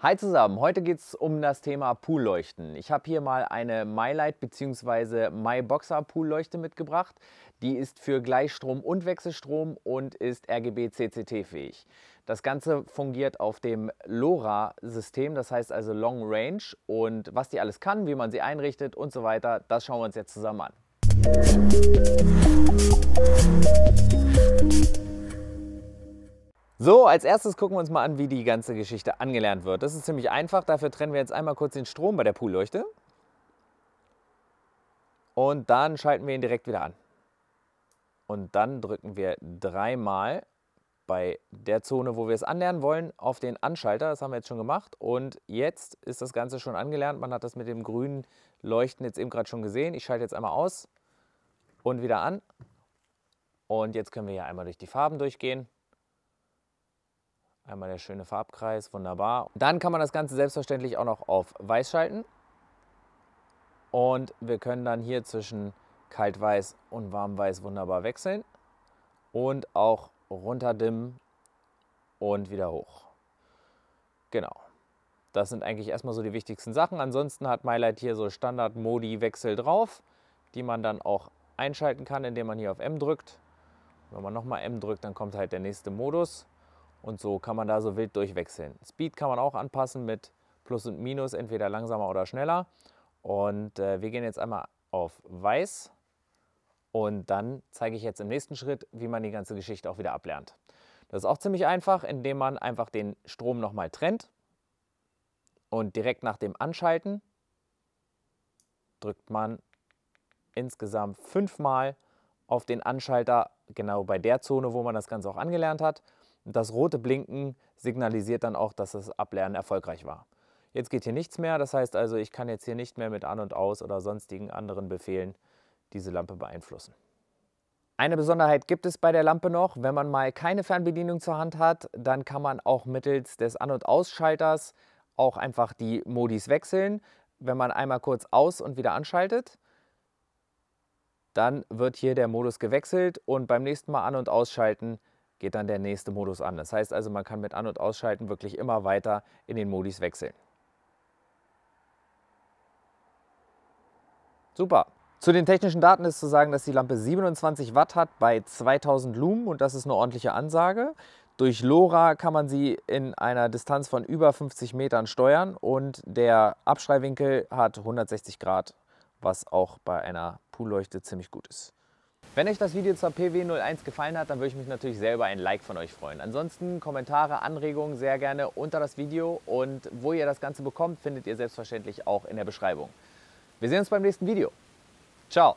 Hi zusammen, heute geht es um das Thema Poolleuchten. Ich habe hier mal eine MyLight bzw. MyBoxer Poolleuchte mitgebracht. Die ist für Gleichstrom und Wechselstrom und ist RGB CCT fähig. Das Ganze fungiert auf dem LoRa-System, das heißt also Long Range und was die alles kann, wie man sie einrichtet und so weiter, das schauen wir uns jetzt zusammen an. Musik so, als erstes gucken wir uns mal an, wie die ganze Geschichte angelernt wird. Das ist ziemlich einfach. Dafür trennen wir jetzt einmal kurz den Strom bei der Poolleuchte. Und dann schalten wir ihn direkt wieder an. Und dann drücken wir dreimal bei der Zone, wo wir es anlernen wollen, auf den Anschalter. Das haben wir jetzt schon gemacht. Und jetzt ist das Ganze schon angelernt. Man hat das mit dem grünen Leuchten jetzt eben gerade schon gesehen. Ich schalte jetzt einmal aus und wieder an. Und jetzt können wir hier einmal durch die Farben durchgehen. Einmal der schöne Farbkreis, wunderbar. Dann kann man das Ganze selbstverständlich auch noch auf Weiß schalten. Und wir können dann hier zwischen Kaltweiß und Warmweiß wunderbar wechseln. Und auch runterdimmen und wieder hoch. Genau. Das sind eigentlich erstmal so die wichtigsten Sachen. Ansonsten hat MyLight hier so Standard-Modi-Wechsel drauf, die man dann auch einschalten kann, indem man hier auf M drückt. Wenn man nochmal M drückt, dann kommt halt der nächste Modus. Und so kann man da so wild durchwechseln. Speed kann man auch anpassen mit Plus und Minus, entweder langsamer oder schneller. Und äh, wir gehen jetzt einmal auf Weiß. Und dann zeige ich jetzt im nächsten Schritt, wie man die ganze Geschichte auch wieder ablernt. Das ist auch ziemlich einfach, indem man einfach den Strom nochmal trennt. Und direkt nach dem Anschalten drückt man insgesamt fünfmal auf den Anschalter, genau bei der Zone, wo man das Ganze auch angelernt hat. Das rote Blinken signalisiert dann auch, dass das Ablernen erfolgreich war. Jetzt geht hier nichts mehr, das heißt also, ich kann jetzt hier nicht mehr mit An- und Aus oder sonstigen anderen Befehlen diese Lampe beeinflussen. Eine Besonderheit gibt es bei der Lampe noch, wenn man mal keine Fernbedienung zur Hand hat, dann kann man auch mittels des An- und Ausschalters auch einfach die Modis wechseln. Wenn man einmal kurz aus und wieder anschaltet, dann wird hier der Modus gewechselt und beim nächsten Mal an- und ausschalten geht dann der nächste Modus an. Das heißt also, man kann mit An- und Ausschalten wirklich immer weiter in den Modis wechseln. Super. Zu den technischen Daten ist zu sagen, dass die Lampe 27 Watt hat bei 2000 Lumen und das ist eine ordentliche Ansage. Durch LoRa kann man sie in einer Distanz von über 50 Metern steuern und der Abschreiwinkel hat 160 Grad, was auch bei einer Poolleuchte ziemlich gut ist. Wenn euch das Video zur PW01 gefallen hat, dann würde ich mich natürlich selber ein Like von euch freuen. Ansonsten Kommentare, Anregungen sehr gerne unter das Video und wo ihr das Ganze bekommt, findet ihr selbstverständlich auch in der Beschreibung. Wir sehen uns beim nächsten Video. Ciao!